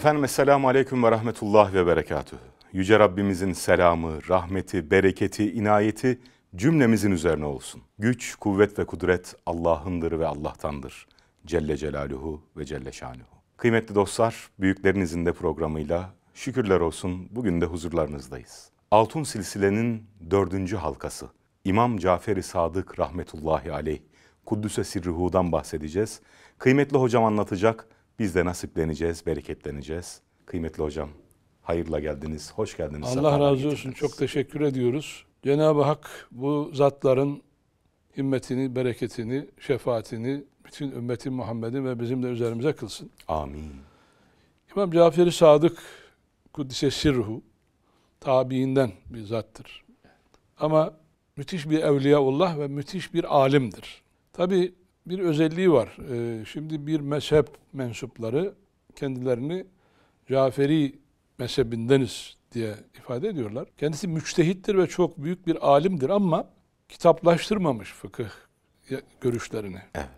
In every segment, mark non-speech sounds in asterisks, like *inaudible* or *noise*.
Efendim Esselamu Aleyküm ve Rahmetullah ve Berekatuhu. Yüce Rabbimizin selamı, rahmeti, bereketi, inayeti cümlemizin üzerine olsun. Güç, kuvvet ve kudret Allah'ındır ve Allah'tandır. Celle Celaluhu ve Celle Şanuhu. Kıymetli dostlar, Büyüklerinizin de programıyla şükürler olsun bugün de huzurlarınızdayız. Altın Silsile'nin dördüncü halkası. İmam Cafer-i Sadık rahmetullahi aleyh. Kuddüs'e sirruhudan bahsedeceğiz. Kıymetli hocam anlatacak biz de nasipleneceğiz, bereketleneceğiz. Kıymetli hocam, hayırla geldiniz, hoş geldiniz. Allah razı getirdiniz. olsun, çok teşekkür ediyoruz. Cenab-ı Hak bu zatların himmetini, bereketini, şefaatini bütün ümmeti Muhammed'in ve bizim de üzerimize kılsın. Amin. İmam Cafer-i Sadık Kuddise Sirhu tabiinden bir zattır. Ama müthiş bir evliyaullah ve müthiş bir alimdir. Tabi bir özelliği var. Ee, şimdi bir mezhep mensupları kendilerini Caferi mezhebindeniz diye ifade ediyorlar. Kendisi müçtehittir ve çok büyük bir alimdir ama kitaplaştırmamış fıkıh görüşlerini. Evet.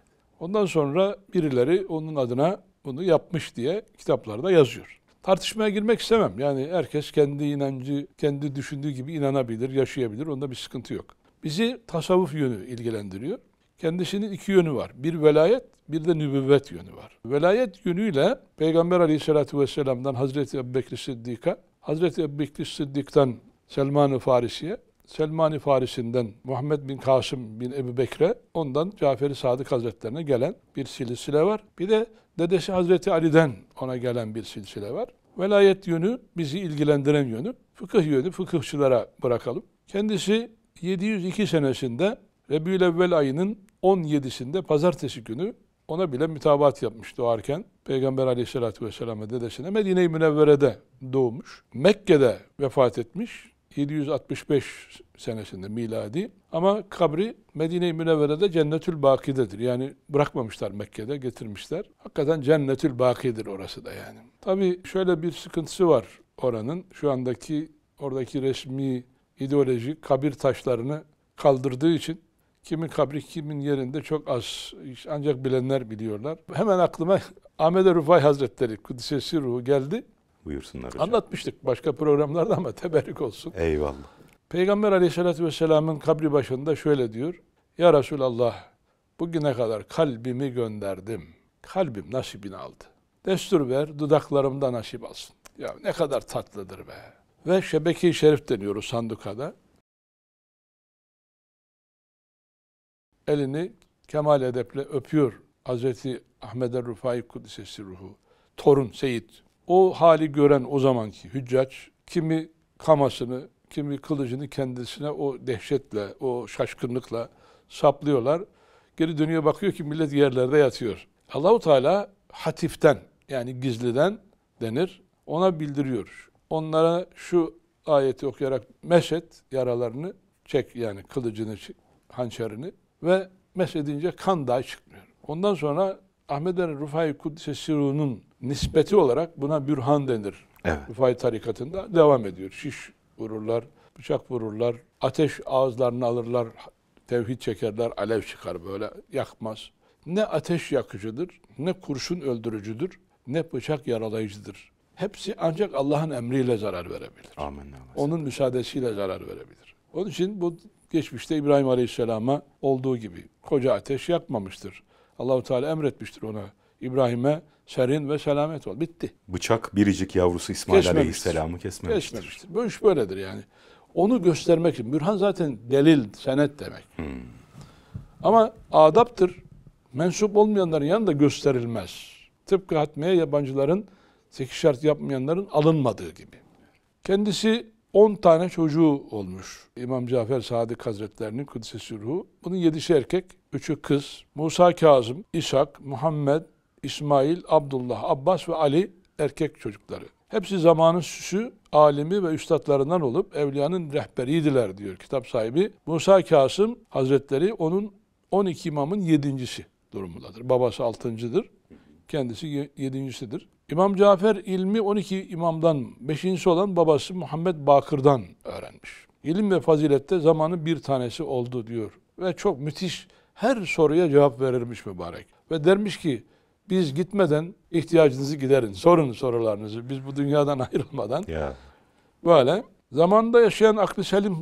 Ondan sonra birileri onun adına bunu yapmış diye kitaplarda yazıyor. Tartışmaya girmek istemem. Yani herkes kendi inancı, kendi düşündüğü gibi inanabilir, yaşayabilir. Onda bir sıkıntı yok. Bizi tasavvuf yönü ilgilendiriyor. Kendisinin iki yönü var. Bir velayet, bir de nübüvvet yönü var. Velayet yönüyle Peygamber Aleyhisselatü vesselam'dan Hazreti Ebubekir Sıddik'a, Hazreti Ebubekir Sıddik'ten Selman-ı Farisi'ye, Selman-ı Farisi'nden Muhammed bin Kasım bin Ebu Bekre, ondan Cafer-i Sadık Hazretlerine gelen bir silsile var. Bir de dedesi Hazreti Ali'den ona gelen bir silsile var. Velayet yönü bizi ilgilendiren yönü, fıkıh yönü fıkıhçılara bırakalım. Kendisi 702 senesinde Rebiülevvel ayının 17'sinde pazartesi günü ona bile mütabat yapmış doğarken. Peygamber aleyhissalatü vesselam'a dedesine Medine-i Münevvere'de doğmuş. Mekke'de vefat etmiş. 765 senesinde miladi. Ama kabri Medine-i Münevvere'de Cennetül Baki'dedir. Yani bırakmamışlar Mekke'de getirmişler. Hakikaten Cennetül Baki'dir orası da yani. Tabi şöyle bir sıkıntısı var oranın. Şu andaki oradaki resmi ideolojik kabir taşlarını kaldırdığı için Kimin kabri kimin yerinde çok az. Ancak bilenler biliyorlar. Hemen aklıma *laughs* Ahmet Rufay Hazretleri Kudüs'e ruhu geldi. Buyursunlar hocam. Anlatmıştık başka programlarda ama teberrik olsun. Eyvallah. Peygamber aleyhissalatü vesselamın kabri başında şöyle diyor. Ya Resulallah bugüne kadar kalbimi gönderdim. Kalbim nasibini aldı. Destur ver dudaklarımda nasip alsın. Ya ne kadar tatlıdır be. Ve şebeki şerif deniyoruz sandukada. elini kemal edeple öpüyor Hazreti Ahmed er Rufai Kudüs'esi ruhu. Torun Seyit. O hali gören o zamanki hüccaç kimi kamasını, kimi kılıcını kendisine o dehşetle, o şaşkınlıkla saplıyorlar. Geri dönüyor bakıyor ki millet yerlerde yatıyor. Allahu Teala hatiften yani gizliden denir. Ona bildiriyor. Onlara şu ayeti okuyarak meşet yaralarını çek yani kılıcını hançerini ve mesedince kan dahi çıkmıyor. Ondan sonra Ahmet er Rufai Kuddise Siru'nun nispeti olarak buna bürhan denir. Evet. Rufai tarikatında devam ediyor. Şiş vururlar, bıçak vururlar, ateş ağızlarını alırlar, tevhid çekerler, alev çıkar böyle yakmaz. Ne ateş yakıcıdır, ne kurşun öldürücüdür, ne bıçak yaralayıcıdır. Hepsi ancak Allah'ın emriyle zarar verebilir. Amin. Onun müsaadesiyle zarar verebilir. Onun için bu geçmişte İbrahim Aleyhisselam'a olduğu gibi koca ateş yakmamıştır. Allahu Teala emretmiştir ona. İbrahim'e serin ve selamet ol. Bitti. Bıçak biricik yavrusu İsmail Aleyhisselam'ı kesmemiştir. Kesmemiştir. Bu iş böyledir yani. Onu göstermek için. Bürhan zaten delil, senet demek. Hmm. Ama adaptır. Mensup olmayanların yanında gösterilmez. Tıpkı hatmeye yabancıların, sekiz şart yapmayanların alınmadığı gibi. Kendisi 10 tane çocuğu olmuş. İmam Cafer Sadık Hazretlerinin Kudüs'e ruhu. Bunun 7'si erkek, 3'ü kız. Musa Kazım, İshak, Muhammed, İsmail, Abdullah, Abbas ve Ali erkek çocukları. Hepsi zamanın süsü, alimi ve üstadlarından olup evliyanın rehberiydiler diyor kitap sahibi. Musa Kasım Hazretleri onun 12 imamın yedincisi durumundadır. Babası altıncıdır. Kendisi yedincisidir. İmam Cafer ilmi 12 imamdan, beşincisi olan babası Muhammed Bakır'dan öğrenmiş. İlim ve fazilette zamanı bir tanesi oldu diyor. Ve çok müthiş her soruya cevap verirmiş mübarek. Ve dermiş ki biz gitmeden ihtiyacınızı giderin. Sorun sorularınızı. Biz bu dünyadan *laughs* ayrılmadan. Ya. Böyle. Zamanda yaşayan aklı selim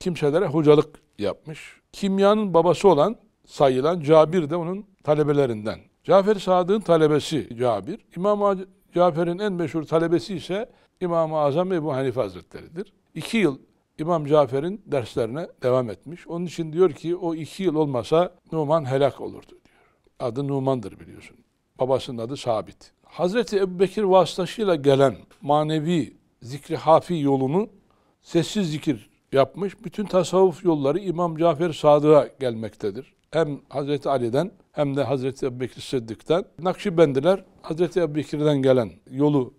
kimselere hocalık yapmış. Kimyanın babası olan sayılan Cabir de onun talebelerinden. Cafer Sadık'ın talebesi Cabir. İmam Cafer'in en meşhur talebesi ise İmam-ı Azam Ebu Hanife Hazretleri'dir. İki yıl İmam Cafer'in derslerine devam etmiş. Onun için diyor ki o iki yıl olmasa Numan helak olurdu diyor. Adı Numan'dır biliyorsun. Babasının adı Sabit. Hazreti Ebu Bekir vasıtasıyla gelen manevi zikri hafi yolunu sessiz zikir yapmış. Bütün tasavvuf yolları İmam Cafer Sadık'a gelmektedir hem Hazreti Ali'den hem de Hazreti Ebubekir Sıddık'tan Nakşibendiler Hazreti Ebubekir'den gelen yolu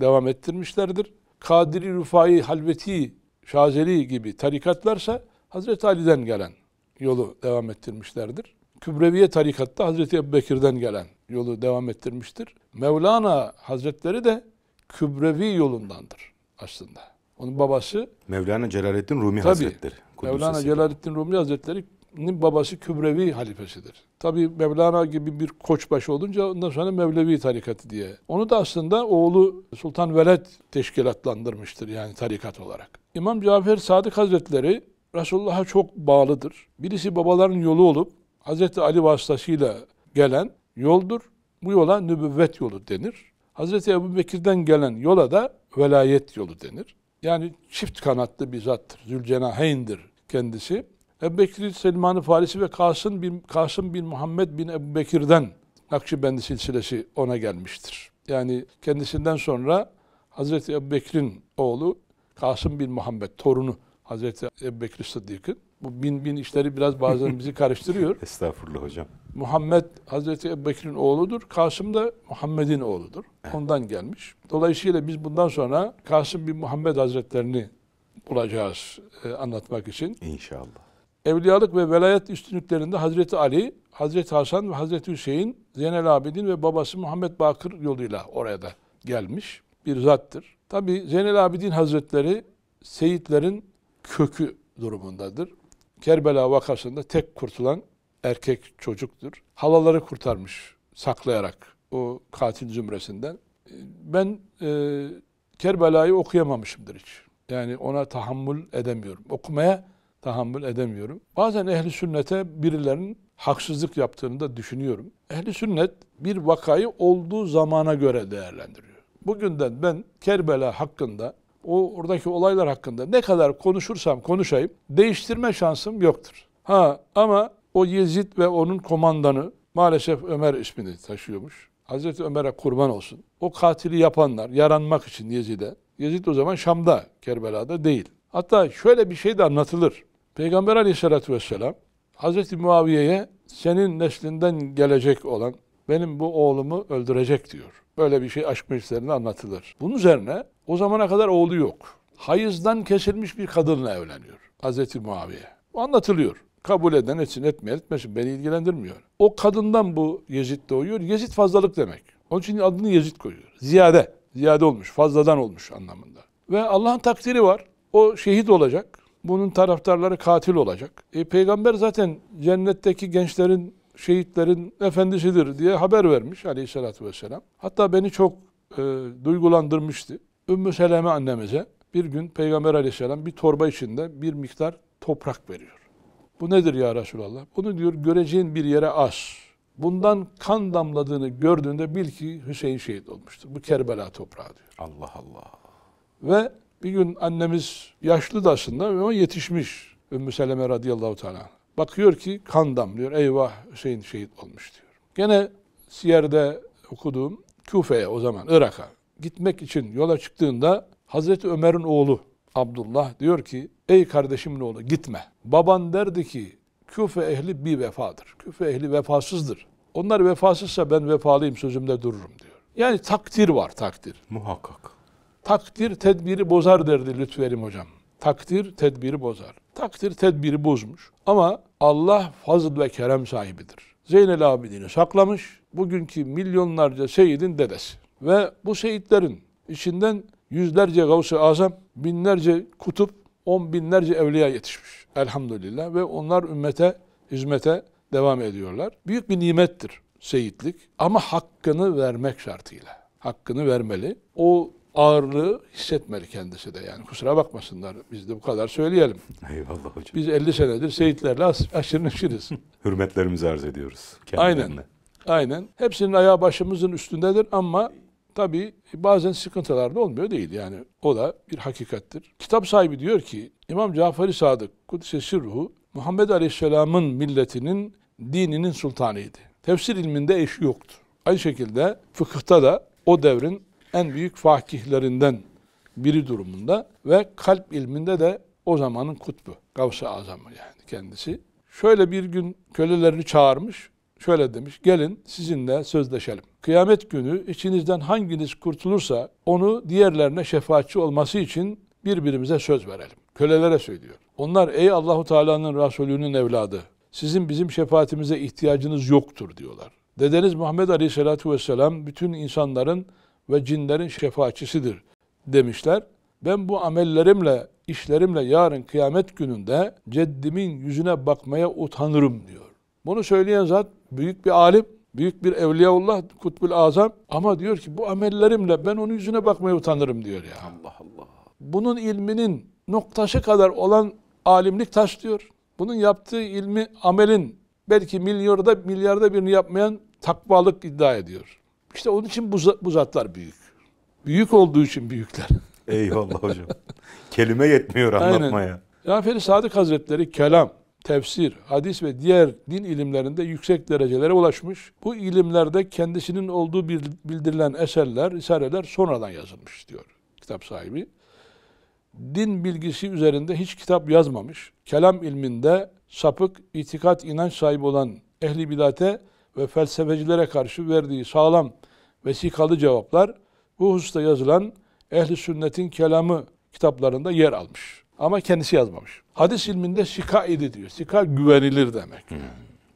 devam ettirmişlerdir. Kadiri, Rufai, Halveti, Şazeli gibi tarikatlarsa Hazreti Ali'den gelen yolu devam ettirmişlerdir. Kübreviye tarikatta Hazreti Ebubekir'den gelen yolu devam ettirmiştir. Mevlana Hazretleri de Kübrevi yolundandır aslında. Onun babası Mevlana Celaleddin Rumi tabii, Hazretleri. Kudüs Mevlana Celaleddin Rumi Hazretleri babası Kübrevi halifesidir. Tabi Mevlana gibi bir koçbaşı olunca ondan sonra Mevlevi tarikatı diye. Onu da aslında oğlu Sultan Veled teşkilatlandırmıştır yani tarikat olarak. İmam Cafer Sadık Hazretleri Resulullah'a çok bağlıdır. Birisi babaların yolu olup Hazreti Ali vasıtasıyla gelen yoldur. Bu yola nübüvvet yolu denir. Hazreti Ebu Bekir'den gelen yola da velayet yolu denir. Yani çift kanatlı bir zattır. Zülcenaheyn'dir kendisi. Ebu Bekir Selman-ı Farisi ve Kasım bin, Kasım bin Muhammed bin Ebu Bekir'den Nakşibendi silsilesi ona gelmiştir. Yani kendisinden sonra Hazreti Ebu Bekir'in oğlu Kasım bin Muhammed, torunu Hazreti Ebu Bekir Sıddık'ın. Bu bin bin işleri biraz bazen bizi *laughs* karıştırıyor. Estağfurullah hocam. Muhammed Hazreti Ebu Bekir'in oğludur. Kasım da Muhammed'in oğludur. Ondan gelmiş. Dolayısıyla biz bundan sonra Kasım bin Muhammed Hazretlerini bulacağız e, anlatmak için. İnşallah evliyalık ve velayet üstünlüklerinde Hazreti Ali, Hazreti Hasan ve Hazreti Hüseyin, Zeynel Abidin ve babası Muhammed Bakır yoluyla oraya da gelmiş bir zattır. Tabi Zeynel Abidin Hazretleri Seyitlerin kökü durumundadır. Kerbela vakasında tek kurtulan erkek çocuktur. Halaları kurtarmış saklayarak o katil zümresinden. Ben e, Kerbela'yı okuyamamışımdır hiç. Yani ona tahammül edemiyorum. Okumaya tahammül edemiyorum. Bazen ehli sünnete birilerinin haksızlık yaptığını da düşünüyorum. Ehli sünnet bir vakayı olduğu zamana göre değerlendiriyor. Bugünden ben Kerbela hakkında o oradaki olaylar hakkında ne kadar konuşursam konuşayım değiştirme şansım yoktur. Ha ama o Yezid ve onun komandanı maalesef Ömer ismini taşıyormuş. Hazreti Ömer'e kurban olsun. O katili yapanlar yaranmak için Yezid'e. Yezid o zaman Şam'da, Kerbela'da değil. Hatta şöyle bir şey de anlatılır. Peygamber aleyhissalatü vesselam Hz. Muaviye'ye senin neslinden gelecek olan benim bu oğlumu öldürecek diyor. Böyle bir şey aşk meclislerinde anlatılır. Bunun üzerine o zamana kadar oğlu yok. Hayızdan kesilmiş bir kadınla evleniyor Hz. Muaviye. Bu anlatılıyor. Kabul eden etsin etmeyen etmesin beni ilgilendirmiyor. O kadından bu Yezid doğuyor. Yezid fazlalık demek. Onun için adını Yezid koyuyor. Ziyade. Ziyade olmuş. Fazladan olmuş anlamında. Ve Allah'ın takdiri var. O şehit olacak bunun taraftarları katil olacak. E, peygamber zaten cennetteki gençlerin, şehitlerin efendisidir diye haber vermiş aleyhissalatü vesselam. Hatta beni çok e, duygulandırmıştı. Ümmü Seleme annemize bir gün Peygamber aleyhisselam bir torba içinde bir miktar toprak veriyor. Bu nedir ya Resulallah? Bunu diyor göreceğin bir yere as. Bundan kan damladığını gördüğünde bil ki Hüseyin şehit olmuştu. Bu Kerbela toprağı diyor. Allah Allah. Ve bir gün annemiz yaşlı da aslında ama yetişmiş Ümmü Seleme radıyallahu teala. Bakıyor ki kan damlıyor. Eyvah Hüseyin şehit olmuş diyor. Gene Siyer'de okuduğum Küfe'ye o zaman Irak'a gitmek için yola çıktığında Hazreti Ömer'in oğlu Abdullah diyor ki ey kardeşimin oğlu gitme. Baban derdi ki Küfe ehli bir vefadır. Küfe ehli vefasızdır. Onlar vefasızsa ben vefalıyım sözümde dururum diyor. Yani takdir var takdir. Muhakkak. Takdir tedbiri bozar derdi Lütferim hocam. Takdir tedbiri bozar. Takdir tedbiri bozmuş. Ama Allah fazıl ve kerem sahibidir. Zeynel Abidin'i saklamış. Bugünkü milyonlarca seyidin dedesi. Ve bu seyitlerin içinden yüzlerce Gavs-ı Azam, binlerce kutup, on binlerce evliya yetişmiş. Elhamdülillah ve onlar ümmete, hizmete devam ediyorlar. Büyük bir nimettir seyitlik ama hakkını vermek şartıyla. Hakkını vermeli. O ağırlığı hissetmeli kendisi de yani. Kusura bakmasınlar. Biz de bu kadar söyleyelim. Eyvallah hocam. Biz 50 senedir seyitlerle aşırı neşiriz. *laughs* Hürmetlerimizi arz ediyoruz. Aynen. Aynen. Hepsinin ayağı başımızın üstündedir ama tabii bazen sıkıntılar da olmuyor değil yani. O da bir hakikattir. Kitap sahibi diyor ki İmam Cafer-i Sadık Kudüs'e sirruhu Muhammed Aleyhisselam'ın milletinin dininin sultanıydı. Tefsir ilminde eşi yoktu. Aynı şekilde fıkıhta da o devrin en büyük fakihlerinden biri durumunda ve kalp ilminde de o zamanın kutbu, Gavs-ı Azam'ı yani kendisi. Şöyle bir gün kölelerini çağırmış, şöyle demiş, gelin sizinle sözleşelim. Kıyamet günü içinizden hanginiz kurtulursa onu diğerlerine şefaatçi olması için birbirimize söz verelim. Kölelere söylüyor. Onlar ey Allahu Teala'nın Resulü'nün evladı, sizin bizim şefaatimize ihtiyacınız yoktur diyorlar. Dedeniz Muhammed Aleyhisselatü Vesselam bütün insanların ve cinlerin şefaatçisidir demişler. Ben bu amellerimle, işlerimle yarın kıyamet gününde ceddimin yüzüne bakmaya utanırım diyor. Bunu söyleyen zat büyük bir alim, büyük bir evliyaullah, Kutbül azam ama diyor ki bu amellerimle ben onun yüzüne bakmaya utanırım diyor ya. Allah Allah. Bunun ilminin noktası kadar olan alimlik taş diyor. Bunun yaptığı ilmi amelin belki milyarda milyarda birini yapmayan takvalık iddia ediyor. İşte onun için bu, bu zatlar büyük. Büyük olduğu için büyükler. *laughs* Eyvallah hocam. Kelime yetmiyor anlatmaya. Cafer-i Sadık Hazretleri kelam, tefsir, hadis ve diğer din ilimlerinde yüksek derecelere ulaşmış. Bu ilimlerde kendisinin olduğu bildirilen eserler, risaleler sonradan yazılmış diyor kitap sahibi. Din bilgisi üzerinde hiç kitap yazmamış. Kelam ilminde sapık, itikat, inanç sahibi olan ehli bidate ve felsefecilere karşı verdiği sağlam vesikalı cevaplar bu hususta yazılan Ehli Sünnet'in kelamı kitaplarında yer almış. Ama kendisi yazmamış. Hadis ilminde sika idi diyor. Sika güvenilir demek.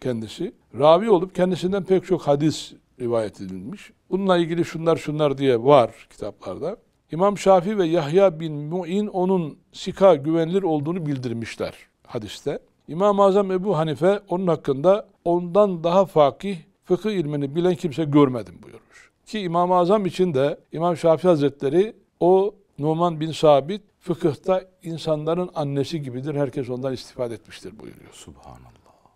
Kendisi. Ravi olup kendisinden pek çok hadis rivayet edilmiş. Bununla ilgili şunlar şunlar diye var kitaplarda. İmam Şafii ve Yahya bin Mu'in onun sika güvenilir olduğunu bildirmişler hadiste. İmam-ı Azam Ebu Hanife onun hakkında ondan daha fakih fıkıh ilmini bilen kimse görmedim buyurmuş. Ki İmam-ı Azam için de İmam Şafii Hazretleri o Numan bin Sabit fıkıhta insanların annesi gibidir. Herkes ondan istifade etmiştir buyuruyor. Subhanallah.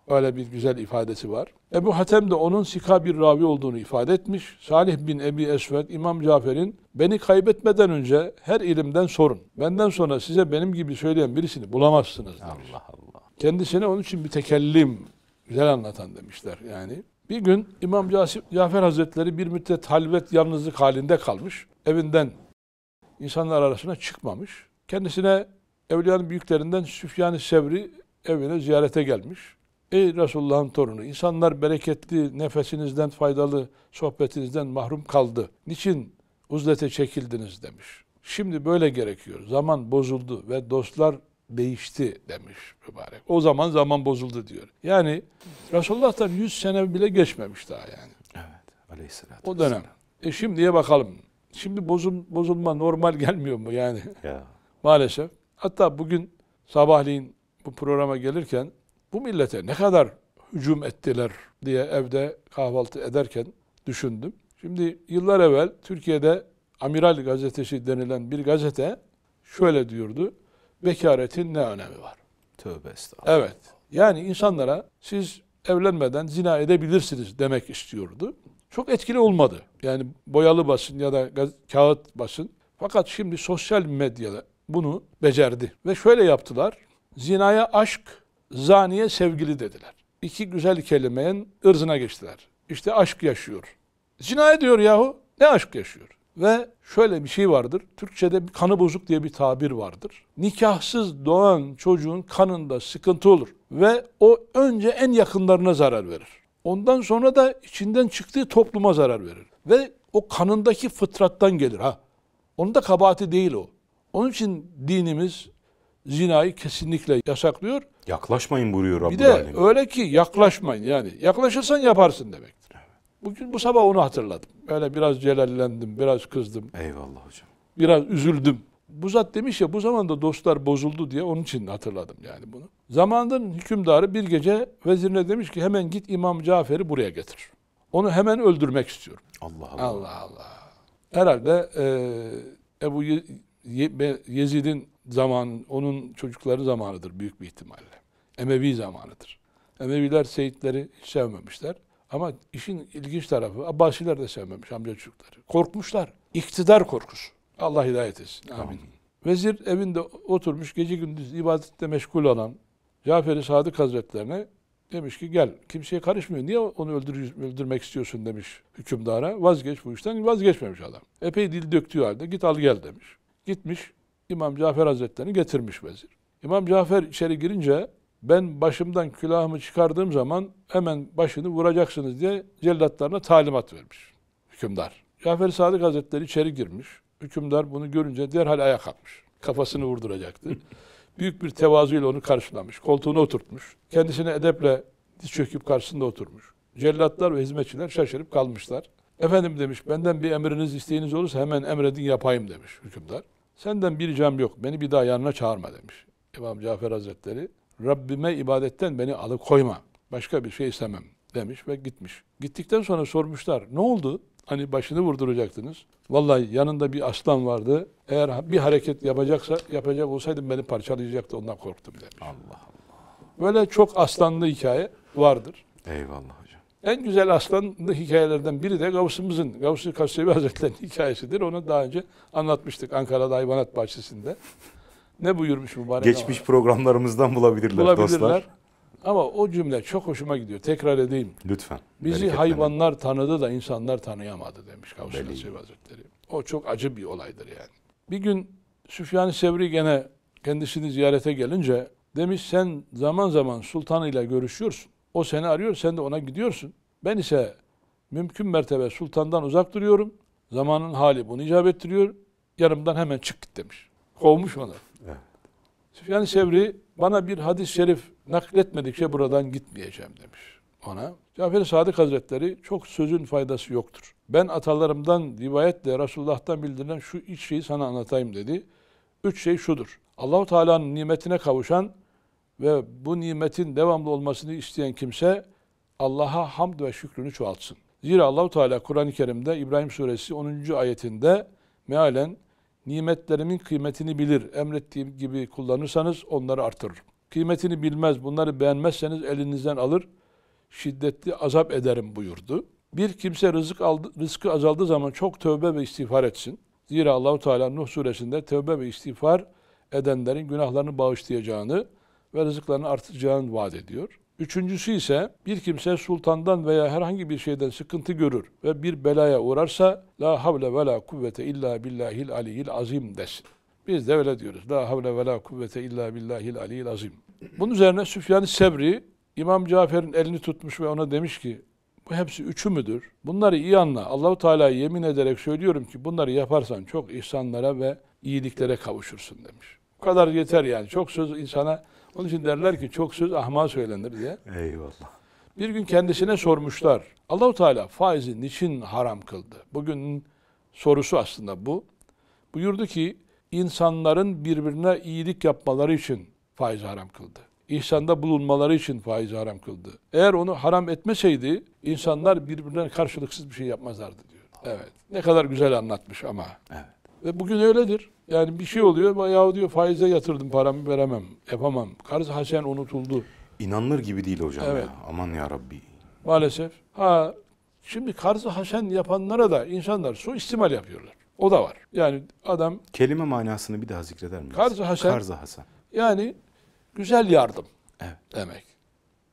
Öyle bir güzel ifadesi var. Ebu Hatem de onun sika bir ravi olduğunu ifade etmiş. Salih bin Ebi Esved, İmam Cafer'in beni kaybetmeden önce her ilimden sorun. Benden sonra size benim gibi söyleyen birisini bulamazsınız demiş. Allah Allah. Kendisine onun için bir tekellim, güzel anlatan demişler yani. Bir gün İmam Cafer Hazretleri bir müddet halvet yalnızlık halinde kalmış. Evinden insanlar arasına çıkmamış. Kendisine Evliya'nın büyüklerinden Süfyan-ı Sevri evine ziyarete gelmiş. Ey Resulullah'ın torunu, insanlar bereketli nefesinizden faydalı sohbetinizden mahrum kaldı. Niçin uzlete çekildiniz demiş. Şimdi böyle gerekiyor. Zaman bozuldu ve dostlar değişti demiş mübarek. O zaman zaman bozuldu diyor. Yani Resulullah'tan 100 sene bile geçmemiş daha yani. Evet. Aleyhisselatü O dönem. E şimdiye bakalım. Şimdi bozul, bozulma normal *laughs* gelmiyor mu yani? Ya. Maalesef. Hatta bugün sabahleyin bu programa gelirken bu millete ne kadar hücum ettiler diye evde kahvaltı ederken düşündüm. Şimdi yıllar evvel Türkiye'de Amiral gazetesi denilen bir gazete şöyle diyordu vekaretin ne önemi var? Tövbe estağfurullah. Evet. Yani insanlara siz evlenmeden zina edebilirsiniz demek istiyordu. Çok etkili olmadı. Yani boyalı basın ya da kağıt basın. Fakat şimdi sosyal medyada bunu becerdi. Ve şöyle yaptılar. Zinaya aşk, zaniye sevgili dediler. İki güzel kelimenin ırzına geçtiler. İşte aşk yaşıyor. Zina ediyor yahu. Ne aşk yaşıyor? Ve şöyle bir şey vardır. Türkçe'de kanı bozuk diye bir tabir vardır. Nikahsız doğan çocuğun kanında sıkıntı olur. Ve o önce en yakınlarına zarar verir. Ondan sonra da içinden çıktığı topluma zarar verir. Ve o kanındaki fıtrattan gelir ha. Onun da kabahati değil o. Onun için dinimiz zinayı kesinlikle yasaklıyor. Yaklaşmayın buyuruyor Rabbül Bir de Alemin. öyle ki yaklaşmayın yani. Yaklaşırsan yaparsın demek. Bugün bu sabah onu hatırladım. Böyle biraz celallendim, biraz kızdım. Eyvallah hocam. Biraz üzüldüm. Bu zat demiş ya bu zamanda dostlar bozuldu diye onun için hatırladım yani bunu. Zamanın hükümdarı bir gece vezirine demiş ki hemen git İmam Cafer'i buraya getir. Onu hemen öldürmek istiyorum. Allah Allah. Allah Allah. Herhalde e, Ebu Ye Ye Yezid'in zaman, onun çocukları zamanıdır büyük bir ihtimalle. Emevi zamanıdır. Emeviler seyitleri hiç sevmemişler. Ama işin ilginç tarafı Abbasiler de sevmemiş amca çocukları. Korkmuşlar. İktidar korkusu. Allah hidayet etsin. Amin. Amin. Vezir evinde oturmuş gece gündüz ibadette meşgul olan Cafer-i Sadık Hazretlerine demiş ki gel kimseye karışmıyor. Niye onu öldür öldürmek istiyorsun demiş hükümdara. Vazgeç bu işten. Vazgeçmemiş adam. Epey dil döktüğü halde git al gel demiş. Gitmiş İmam Cafer Hazretlerini getirmiş vezir. İmam Cafer içeri girince ben başımdan külahımı çıkardığım zaman hemen başını vuracaksınız diye cellatlarına talimat vermiş hükümdar. Cafer Sadık Hazretleri içeri girmiş. Hükümdar bunu görünce derhal ayağa kalkmış. Kafasını vurduracaktı. *laughs* Büyük bir tevazuyla onu karşılamış. Koltuğuna oturtmuş. Kendisine edeple diz çöküp karşısında oturmuş. Cellatlar ve hizmetçiler şaşırıp kalmışlar. Efendim demiş benden bir emriniz isteğiniz olursa hemen emredin yapayım demiş hükümdar. Senden bir cam yok beni bir daha yanına çağırma demiş. İmam Cafer Hazretleri Rabbime ibadetten beni alıkoyma. Başka bir şey istemem demiş ve gitmiş. Gittikten sonra sormuşlar ne oldu? Hani başını vurduracaktınız. Vallahi yanında bir aslan vardı. Eğer bir hareket yapacaksa yapacak olsaydım beni parçalayacaktı. Ondan korktum demiş. Allah Allah. Böyle çok aslanlı hikaye vardır. Eyvallah hocam. En güzel aslanlı hikayelerden biri de Gavsımızın, Gavs-ı Kassevi Hazretleri'nin hikayesidir. Onu daha önce anlatmıştık Ankara'da hayvanat bahçesinde. Ne buyurmuş mübarek? Geçmiş ama? programlarımızdan bulabilirler, bulabilirler dostlar. Ama o cümle çok hoşuma gidiyor. Tekrar edeyim. Lütfen. Bizi hayvanlar tanıdı da insanlar tanıyamadı demiş Kavuşan Nasuhi Hazretleri. O çok acı bir olaydır yani. Bir gün Süfyan-ı Sevri gene kendisini ziyarete gelince demiş sen zaman zaman sultan ile görüşüyorsun. O seni arıyor sen de ona gidiyorsun. Ben ise mümkün mertebe sultandan uzak duruyorum. Zamanın hali bunu icap ettiriyor. Yanımdan hemen çık git demiş. Kovmuş onu. Süfyan-ı Sevri bana bir hadis-i şerif nakletmedikçe buradan gitmeyeceğim demiş ona. cafer Sadık Hazretleri çok sözün faydası yoktur. Ben atalarımdan rivayetle Resulullah'tan bildirilen şu üç şeyi sana anlatayım dedi. Üç şey şudur. Allahu Teala'nın nimetine kavuşan ve bu nimetin devamlı olmasını isteyen kimse Allah'a hamd ve şükrünü çoğaltsın. Zira Allahu Teala Kur'an-ı Kerim'de İbrahim Suresi 10. ayetinde mealen nimetlerimin kıymetini bilir. Emrettiğim gibi kullanırsanız onları artırır. Kıymetini bilmez, bunları beğenmezseniz elinizden alır, şiddetli azap ederim buyurdu. Bir kimse rızık aldı, rızkı azaldığı zaman çok tövbe ve istiğfar etsin. Zira Allahu Teala Nuh suresinde tövbe ve istiğfar edenlerin günahlarını bağışlayacağını ve rızıklarını artacağını vaat ediyor. Üçüncüsü ise bir kimse sultandan veya herhangi bir şeyden sıkıntı görür ve bir belaya uğrarsa la havle ve la kuvvete illa billahil aliyil azim desin. Biz de öyle diyoruz. La havle ve la kuvvete illa billahil aliyil azim. Bunun üzerine Süfyan-ı Sebri İmam Cafer'in elini tutmuş ve ona demiş ki bu hepsi üçü müdür? Bunları iyi anla. Allahu Teala yemin ederek söylüyorum ki bunları yaparsan çok ihsanlara ve iyiliklere kavuşursun demiş kadar yeter yani. Çok söz insana, onun için derler ki çok söz ahma söylenir diye. Eyvallah. Bir gün kendisine sormuşlar. Allahu Teala faizi niçin haram kıldı? Bugün sorusu aslında bu. Buyurdu ki insanların birbirine iyilik yapmaları için faiz haram kıldı. İhsanda bulunmaları için faiz haram kıldı. Eğer onu haram etmeseydi insanlar birbirinden karşılıksız bir şey yapmazlardı diyor. Evet. Ne kadar güzel anlatmış ama. Evet. Ve bugün öyledir. Yani bir şey oluyor, bayağı diyor faize yatırdım paramı veremem, yapamam. Karz Hasen unutuldu. İnanılır gibi değil hocam evet. ya. Aman ya Rabbi. Maalesef. Ha şimdi karz Hasen yapanlara da insanlar su istimal yapıyorlar. O da var. Yani adam kelime manasını bir daha zikreder miyiz? Karz Hasen. Karz Hasen. Yani güzel yardım. Evet. Demek.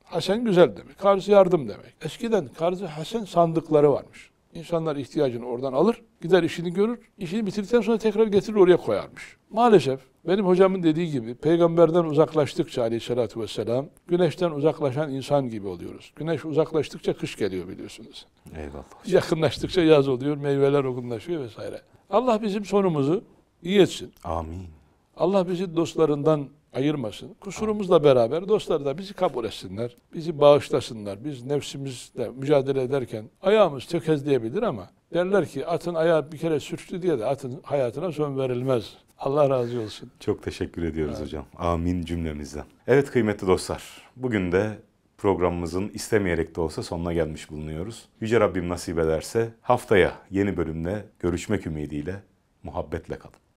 Hasen güzel demek. Karz yardım demek. Eskiden Karz Hasen sandıkları varmış. İnsanlar ihtiyacını oradan alır, gider işini görür, işini bitirdikten sonra tekrar getirir oraya koyarmış. Maalesef benim hocamın dediği gibi peygamberden uzaklaştıkça aleyhissalatü vesselam güneşten uzaklaşan insan gibi oluyoruz. Güneş uzaklaştıkça kış geliyor biliyorsunuz. Eyvallah. Yakınlaştıkça yaz oluyor, meyveler okunlaşıyor vesaire. Allah bizim sonumuzu iyi etsin. Amin. Allah bizi dostlarından ayırmasın. Kusurumuzla beraber dostlar da bizi kabul etsinler, bizi bağışlasınlar. Biz nefsimizle mücadele ederken ayağımız tökezleyebilir ama derler ki atın ayağı bir kere sürçtü diye de atın hayatına son verilmez. Allah razı olsun. Çok teşekkür ediyoruz evet. hocam. Amin cümlemizden. Evet kıymetli dostlar, bugün de programımızın istemeyerek de olsa sonuna gelmiş bulunuyoruz. Yüce Rabbim nasip ederse haftaya yeni bölümle görüşmek ümidiyle muhabbetle kalın.